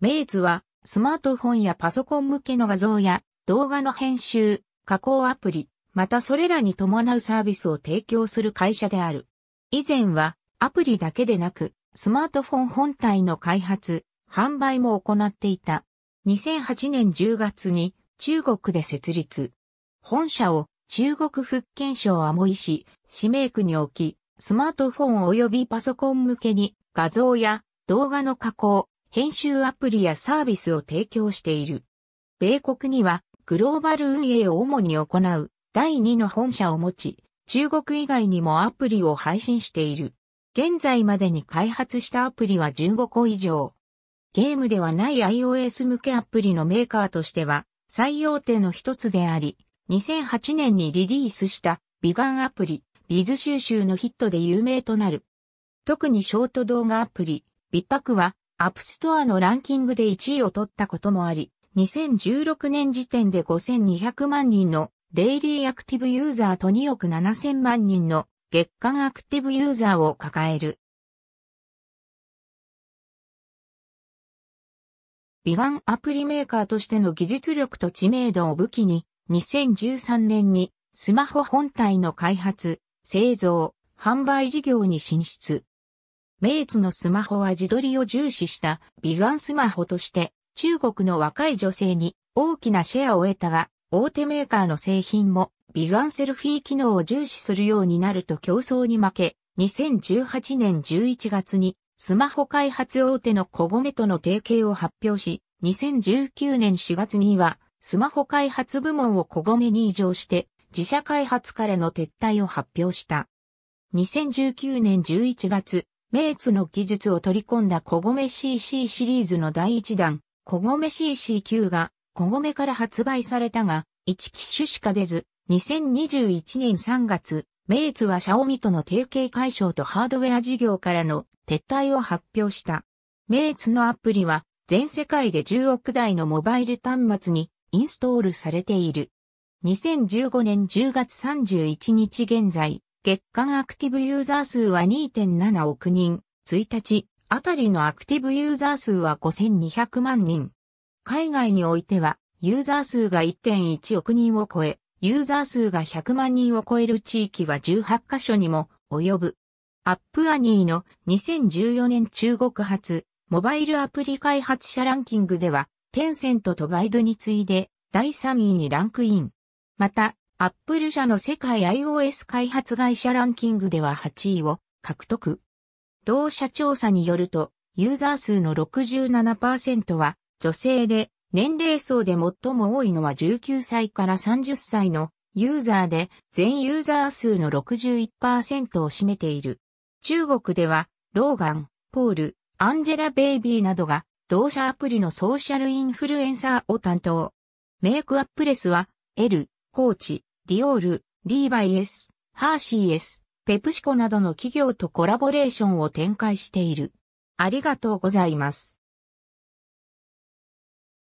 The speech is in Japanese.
メイズはスマートフォンやパソコン向けの画像や動画の編集、加工アプリ、またそれらに伴うサービスを提供する会社である。以前はアプリだけでなくスマートフォン本体の開発、販売も行っていた。2008年10月に中国で設立。本社を中国福建省アモイ市、市名区に置き、スマートフォン及びパソコン向けに画像や動画の加工、編集アプリやサービスを提供している。米国にはグローバル運営を主に行う第2の本社を持ち、中国以外にもアプリを配信している。現在までに開発したアプリは15個以上。ゲームではない iOS 向けアプリのメーカーとしては最大手の一つであり、2008年にリリースした美顔アプリ、ビズ収集のヒットで有名となる。特にショート動画アプリ、ビッパクはアップストアのランキングで1位を取ったこともあり、2016年時点で5200万人のデイリーアクティブユーザーと2億7000万人の月間アクティブユーザーを抱える。美顔アプリメーカーとしての技術力と知名度を武器に、2013年にスマホ本体の開発、製造、販売事業に進出。メイツのスマホは自撮りを重視した美顔スマホとして中国の若い女性に大きなシェアを得たが、大手メーカーの製品も美顔セルフィー機能を重視するようになると競争に負け、2018年11月にスマホ開発大手のコゴメとの提携を発表し、2019年4月にはスマホ開発部門をコゴメに移乗して自社開発からの撤退を発表した。2019年11月、メイツの技術を取り込んだ小米 CC シリーズの第1弾、小米 CC9 が小米から発売されたが、1機種しか出ず、2021年3月、メイツはシャオミとの提携解消とハードウェア事業からの撤退を発表した。メイツのアプリは全世界で10億台のモバイル端末にインストールされている。2015年10月31日現在、月間アクティブユーザー数は2.7億人、1日、あたりのアクティブユーザー数は5200万人。海外においては、ユーザー数が1.1億人を超え、ユーザー数が100万人を超える地域は18カ所にも及ぶ。アップアニーの2014年中国発モバイルアプリ開発者ランキングでは、テンセントとバイドに次いで第3位にランクイン。また、アップル社の世界 iOS 開発会社ランキングでは8位を獲得。同社調査によると、ユーザー数の67%は女性で、年齢層で最も多いのは19歳から30歳のユーザーで、全ユーザー数の61%を占めている。中国では、ローガン、ポール、アンジェラ・ベイビーなどが、同社アプリのソーシャルインフルエンサーを担当。メイクアップレスは、L、コーチ、ディオール、リーバイエス、ハーシーエス、ペプシコなどの企業とコラボレーションを展開している。ありがとうございます。